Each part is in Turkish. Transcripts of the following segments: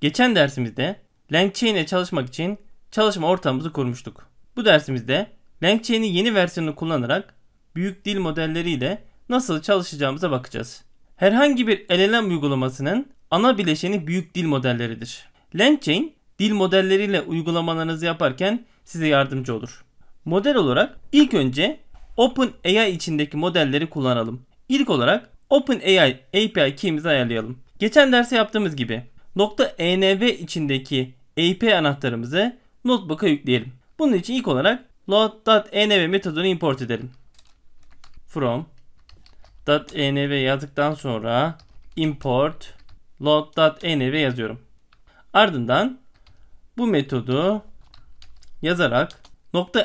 Geçen dersimizde LangChain'e çalışmak için çalışma ortamımızı kurmuştuk. Bu dersimizde LangChain'in yeni versiyonunu kullanarak büyük dil modelleriyle nasıl çalışacağımıza bakacağız. Herhangi bir LLM uygulamasının ana bileşeni büyük dil modelleridir. LangChain dil modelleriyle uygulamalarınızı yaparken size yardımcı olur. Model olarak ilk önce OpenAI içindeki modelleri kullanalım. İlk olarak OpenAI API key'imizi ayarlayalım. Geçen derste yaptığımız gibi .env içindeki EIP anahtarımızı notebook'a yükleyelim. Bunun için ilk olarak load.env metodunu import edelim. From .env yazdıktan sonra import load.env yazıyorum. Ardından bu metodu yazarak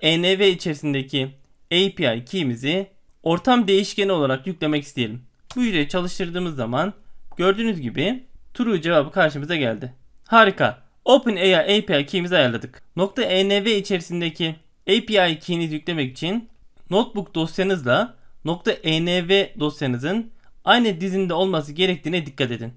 .env içerisindeki API key'imizi ortam değişkeni olarak yüklemek isteyelim. Bu yüreği çalıştırdığımız zaman gördüğünüz gibi True cevabı karşımıza geldi. Harika. OpenAI API key'imizi ayarladık. .env içerisindeki API key'ini yüklemek için notebook dosyanızla .env dosyanızın aynı dizinde olması gerektiğine dikkat edin.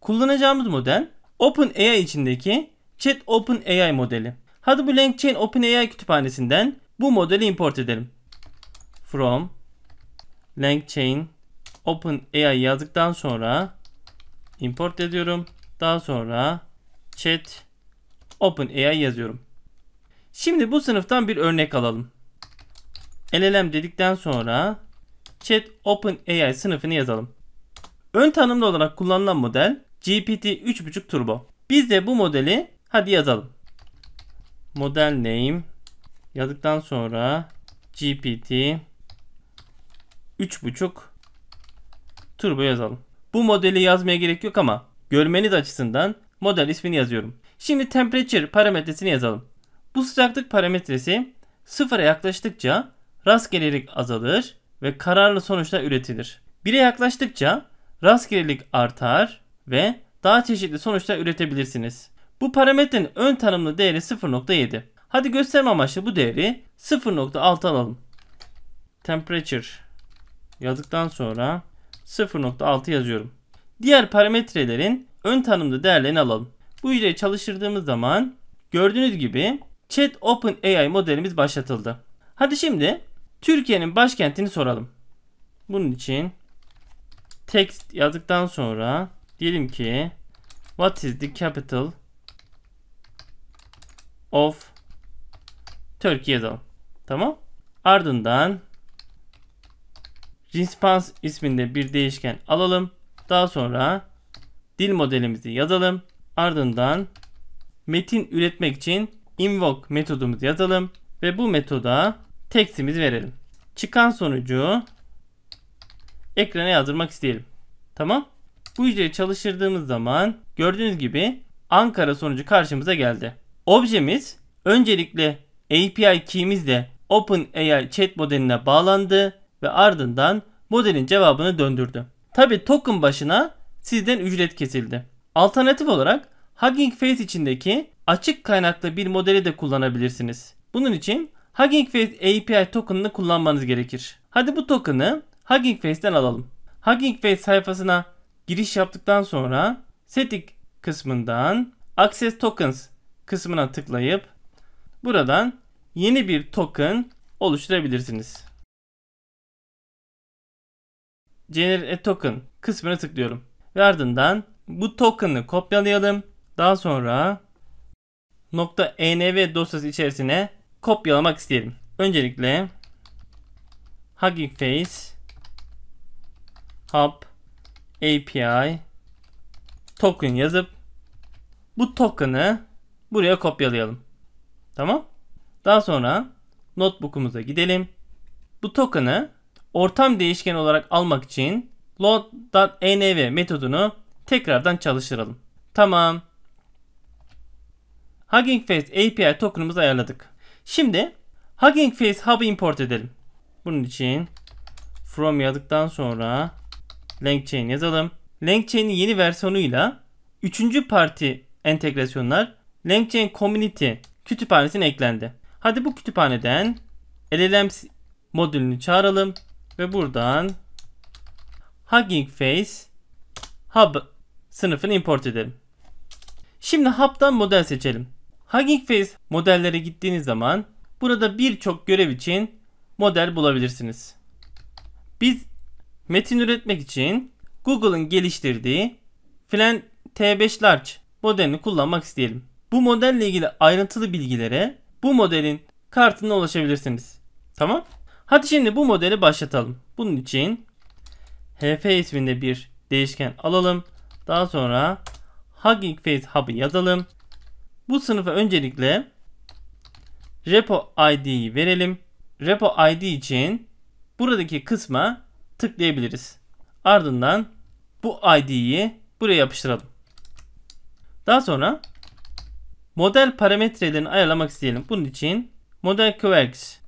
Kullanacağımız model OpenAI içindeki Chat OpenAI modeli. Hadi bu LangChain OpenAI kütüphanesinden bu modeli import edelim. From LangChain OpenAI yazdıktan sonra import ediyorum. Daha sonra chat OpenAI yazıyorum. Şimdi bu sınıftan bir örnek alalım. LLM dedikten sonra chat OpenAI sınıfını yazalım. Ön tanımlı olarak kullanılan model GPT 3.5 Turbo. Biz de bu modeli hadi yazalım. Model name yazdıktan sonra GPT 3.5 Turbo yazalım. Bu modeli yazmaya gerek yok ama görmeniz açısından model ismini yazıyorum. Şimdi temperature parametresini yazalım. Bu sıcaklık parametresi sıfıra yaklaştıkça rastgelelik azalır ve kararlı sonuçlar üretilir. 1'e yaklaştıkça rastgelelik artar ve daha çeşitli sonuçlar üretebilirsiniz. Bu parametrenin ön tanımlı değeri 0.7. Hadi gösterme amaçlı bu değeri 0.6 alalım. Temperature yazdıktan sonra 0.6 yazıyorum. Diğer parametrelerin ön tanımlı değerlerini alalım. Bu hücreyi çalıştırdığımız zaman gördüğünüz gibi Chat Open AI modelimiz başlatıldı. Hadi şimdi Türkiye'nin başkentini soralım. Bunun için text yazdıktan sonra diyelim ki What is the capital of Türkiye'de? Tamam. Ardından Response isminde bir değişken alalım. Daha sonra dil modelimizi yazalım. Ardından metin üretmek için invoke metodumuzu yazalım. Ve bu metoda textimizi verelim. Çıkan sonucu ekrana yazdırmak isteyelim. Tamam. Bu hücreyi çalıştırdığımız zaman gördüğünüz gibi Ankara sonucu karşımıza geldi. Objemiz öncelikle API key'imizle OpenAI chat modeline bağlandı ve ardından modelin cevabını döndürdü. Tabi token başına sizden ücret kesildi. Alternatif olarak Hugging Face içindeki açık kaynaklı bir modeli de kullanabilirsiniz. Bunun için Hugging Face API token'ını kullanmanız gerekir. Hadi bu token'ı Hugging Face'den alalım. Hugging Face sayfasına giriş yaptıktan sonra Setting kısmından Access Tokens kısmına tıklayıp buradan yeni bir token oluşturabilirsiniz. Generate Token kısmına tıklıyorum. Ve ardından bu token'ı kopyalayalım. Daha sonra .env dosyası içerisine kopyalamak isteyelim. Öncelikle Hugging Face Hub API token yazıp bu token'ı buraya kopyalayalım. Tamam? Daha sonra notebook'umuza gidelim. Bu token'ı ortam değişken olarak almak için load.env metodunu tekrardan çalıştıralım. Tamam. Hugging Face API token'ımızı ayarladık. Şimdi Hugging Face Hub'ı import edelim. Bunun için from yazdıktan sonra LangChain yazalım. LangChain'in yeni versiyonuyla 3. parti entegrasyonlar LangChain Community kütüphanesine eklendi. Hadi bu kütüphaneden LLM modülünü çağıralım ve buradan Hugging Face Hub sınıfını import edelim. Şimdi Hub'dan model seçelim. Hugging Face modellere gittiğiniz zaman burada birçok görev için model bulabilirsiniz. Biz metin üretmek için Google'ın geliştirdiği Flan T5 Large modelini kullanmak isteyelim. Bu modelle ilgili ayrıntılı bilgilere bu modelin kartına ulaşabilirsiniz. Tamam? Hadi şimdi bu modeli başlatalım. Bunun için hf isminde bir değişken alalım. Daha sonra Hugging Face Hub'ı yazalım. Bu sınıfa öncelikle repo id'yi verelim. Repo id için buradaki kısma tıklayabiliriz. Ardından bu id'yi buraya yapıştıralım. Daha sonra model parametrelerini ayarlamak isteyelim. Bunun için model quirks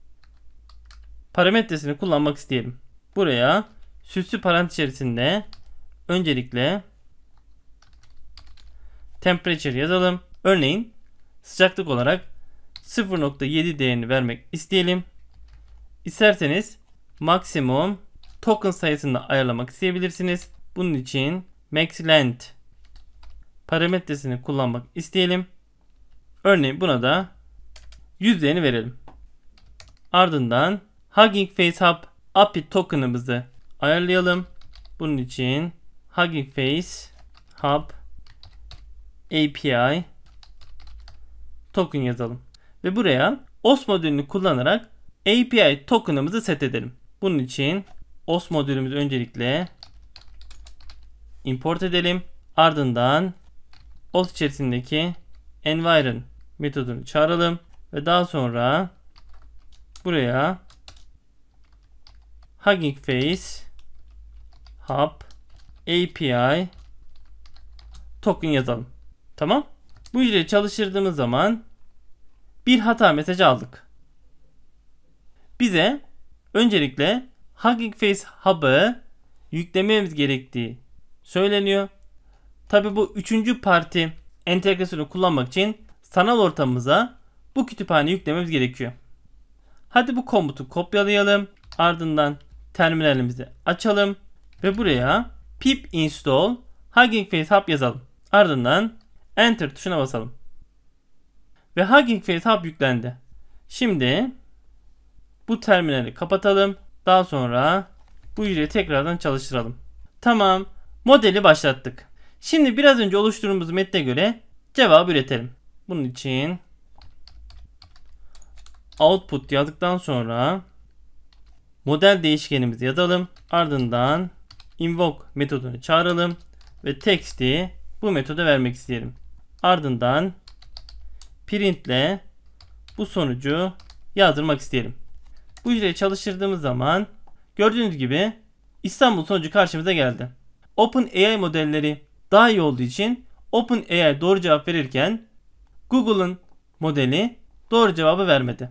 parametresini kullanmak isteyelim. Buraya süslü parantez içerisinde öncelikle temperature yazalım. Örneğin sıcaklık olarak 0.7 değerini vermek isteyelim. İsterseniz maksimum token sayısını da ayarlamak isteyebilirsiniz. Bunun için maxlength parametresini kullanmak isteyelim. Örneğin buna da 100 değerini verelim. Ardından Hugging Face Hub API token'ımızı ayarlayalım. Bunun için Hugging Face Hub API token yazalım. Ve buraya OS modülünü kullanarak API token'ımızı set edelim. Bunun için OS modülümüzü öncelikle import edelim. Ardından OS içerisindeki environ metodunu çağıralım. Ve daha sonra buraya Hugging Face Hub API token yazalım. Tamam. Bu ile çalıştırdığımız zaman bir hata mesajı aldık. Bize öncelikle Hugging Face Hub'ı yüklememiz gerektiği söyleniyor. Tabi bu üçüncü parti entegrasyonu kullanmak için sanal ortamımıza bu kütüphaneyi yüklememiz gerekiyor. Hadi bu komutu kopyalayalım. Ardından terminalimizi açalım ve buraya pip install Hugging Face Hub yazalım. Ardından enter tuşuna basalım. Ve Hugging Face Hub yüklendi. Şimdi bu terminali kapatalım. Daha sonra bu yüzeyi tekrardan çalıştıralım. Tamam. Modeli başlattık. Şimdi biraz önce oluşturduğumuz metne göre cevap üretelim. Bunun için output yazdıktan sonra model değişkenimizi yazalım. Ardından invoke metodunu çağıralım ve text'i bu metoda vermek isteyelim. Ardından printle bu sonucu yazdırmak isteyelim. Bu yüzeye çalıştırdığımız zaman gördüğünüz gibi İstanbul sonucu karşımıza geldi. OpenAI modelleri daha iyi olduğu için OpenAI doğru cevap verirken Google'ın modeli doğru cevabı vermedi.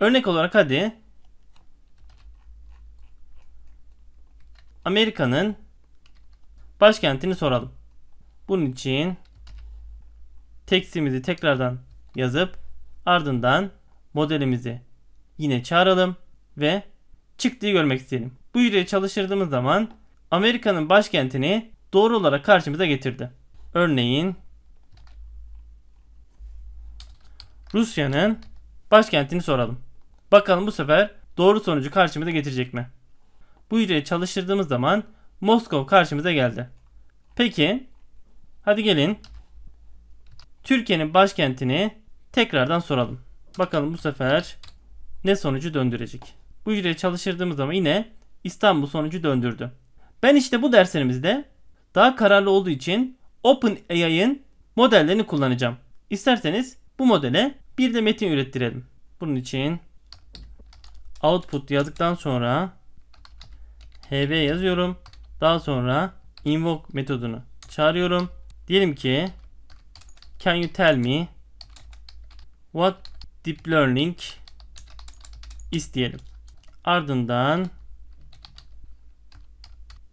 Örnek olarak hadi Amerika'nın başkentini soralım. Bunun için tekstimizi tekrardan yazıp ardından modelimizi yine çağıralım ve çıktığı görmek isteyelim. Bu yüreği çalıştırdığımız zaman Amerika'nın başkentini doğru olarak karşımıza getirdi. Örneğin Rusya'nın başkentini soralım. Bakalım bu sefer doğru sonucu karşımıza getirecek mi? bu hücreyi çalıştırdığımız zaman Moskov karşımıza geldi. Peki hadi gelin Türkiye'nin başkentini tekrardan soralım. Bakalım bu sefer ne sonucu döndürecek. Bu hücreyi çalıştırdığımız zaman yine İstanbul sonucu döndürdü. Ben işte bu derslerimizde daha kararlı olduğu için OpenAI'ın modellerini kullanacağım. İsterseniz bu modele bir de metin ürettirelim. Bunun için output yazdıktan sonra hb yazıyorum. Daha sonra invoke metodunu çağırıyorum. Diyelim ki can you tell me what deep learning is diyelim. Ardından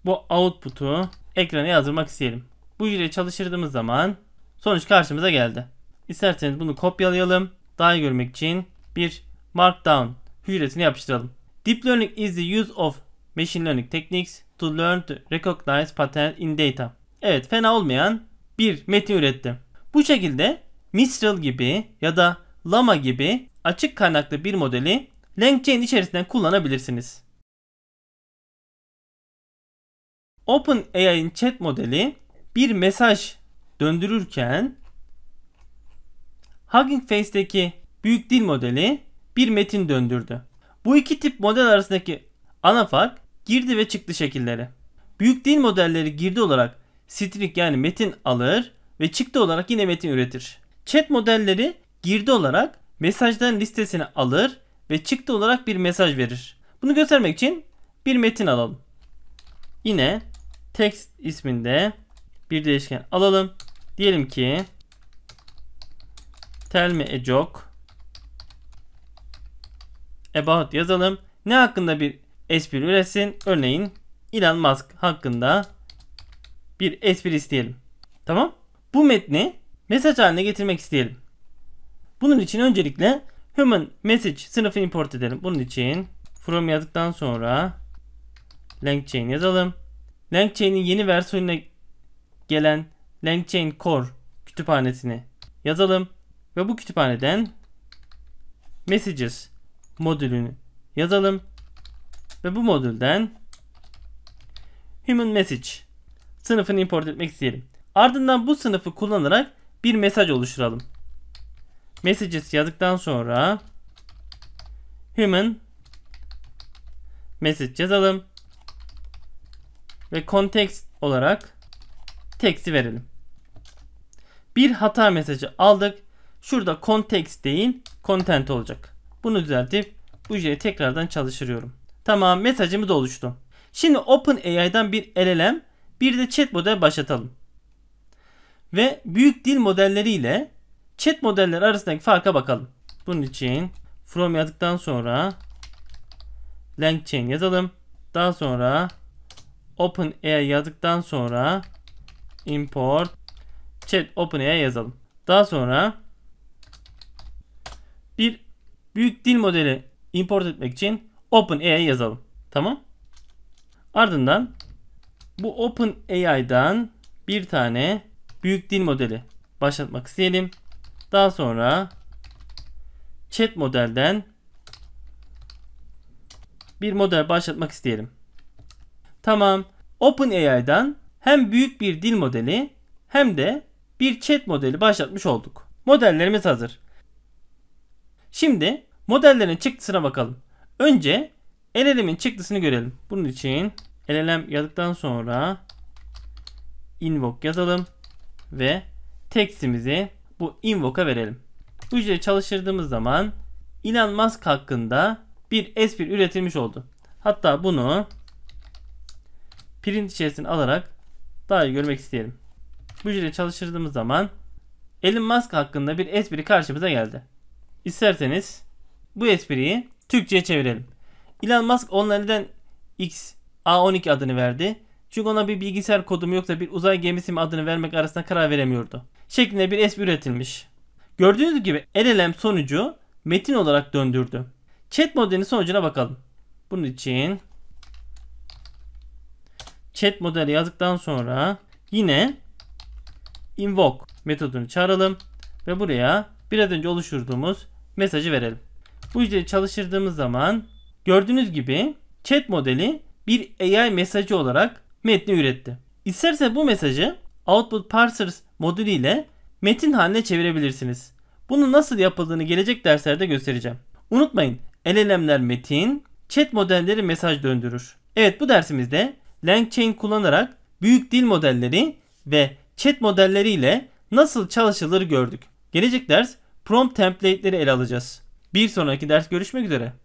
bu output'u ekrana yazdırmak isteyelim. Bu ile çalıştırdığımız zaman sonuç karşımıza geldi. İsterseniz bunu kopyalayalım. Daha iyi görmek için bir markdown hücresini yapıştıralım. Deep learning is the use of Machine Learning Techniques to Learn to Recognize Patterns in Data. Evet fena olmayan bir metin üretti. Bu şekilde Mistral gibi ya da Llama gibi açık kaynaklı bir modeli LangChain içerisinden kullanabilirsiniz. OpenAI'nin chat modeli bir mesaj döndürürken Hugging Face'deki büyük dil modeli bir metin döndürdü. Bu iki tip model arasındaki ana fark Girdi ve çıktı şekilleri. Büyük dil modelleri girdi olarak string yani metin alır ve çıktı olarak yine metin üretir. Chat modelleri girdi olarak mesajdan listesini alır ve çıktı olarak bir mesaj verir. Bunu göstermek için bir metin alalım. Yine text isminde bir değişken alalım. Diyelim ki tell me a joke about yazalım. Ne hakkında bir espri üretsin. Örneğin Elon Musk hakkında bir espri isteyelim. Tamam? Bu metni mesaj haline getirmek isteyelim. Bunun için öncelikle human message sınıfı import edelim. Bunun için from yazdıktan sonra LangChain yazalım. LangChain'in yeni versiyonuna gelen LangChain Core kütüphanesini yazalım. Ve bu kütüphaneden messages modülünü yazalım. Ve bu modülden Human Message sınıfını import etmek isteyelim. Ardından bu sınıfı kullanarak bir mesaj oluşturalım. Messages yazdıktan sonra Human Message yazalım. Ve context olarak text'i verelim. Bir hata mesajı aldık. Şurada context değil content olacak. Bunu düzeltip bu jeli tekrardan çalıştırıyorum. Tamam mesajımız oluştu. Şimdi OpenAI'dan bir LLM bir de chat model başlatalım. Ve büyük dil modelleri ile chat modeller arasındaki farka bakalım. Bunun için from yazdıktan sonra LangChain yazalım. Daha sonra OpenAI yazdıktan sonra import chat OpenAI yazalım. Daha sonra bir büyük dil modeli import etmek için OpenAI yazalım. Tamam. Ardından bu OpenAI'dan bir tane büyük dil modeli başlatmak isteyelim. Daha sonra chat modelden bir model başlatmak isteyelim. Tamam. OpenAI'dan hem büyük bir dil modeli hem de bir chat modeli başlatmış olduk. Modellerimiz hazır. Şimdi modellerin çıktısına bakalım. Önce LLM'in çıktısını görelim. Bunun için LLM yazdıktan sonra invoke yazalım ve textimizi bu invoke'a verelim. Bu işleri çalıştırdığımız zaman Elon Musk hakkında bir espri üretilmiş oldu. Hatta bunu print içerisine alarak daha iyi görmek isteyelim. Bu işleri çalıştırdığımız zaman Elon Musk hakkında bir espri karşımıza geldi. İsterseniz bu espriyi Türkçe'ye çevirelim. Elon Musk ona neden X A12 adını verdi? Çünkü ona bir bilgisayar kodu mu yoksa bir uzay gemisi mi adını vermek arasında karar veremiyordu. Şeklinde bir espri üretilmiş. Gördüğünüz gibi LLM sonucu metin olarak döndürdü. Chat modelinin sonucuna bakalım. Bunun için chat modeli yazdıktan sonra yine invoke metodunu çağıralım ve buraya biraz önce oluşturduğumuz mesajı verelim. Bu yüzden çalıştırdığımız zaman gördüğünüz gibi chat modeli bir AI mesajı olarak metni üretti. İsterse bu mesajı Output Parsers modülü ile metin haline çevirebilirsiniz. Bunu nasıl yapıldığını gelecek derslerde göstereceğim. Unutmayın LLM'ler metin, chat modelleri mesaj döndürür. Evet bu dersimizde LangChain kullanarak büyük dil modelleri ve chat modelleri ile nasıl çalışılır gördük. Gelecek ders prompt template'leri ele alacağız. Bir sonraki ders görüşmek üzere.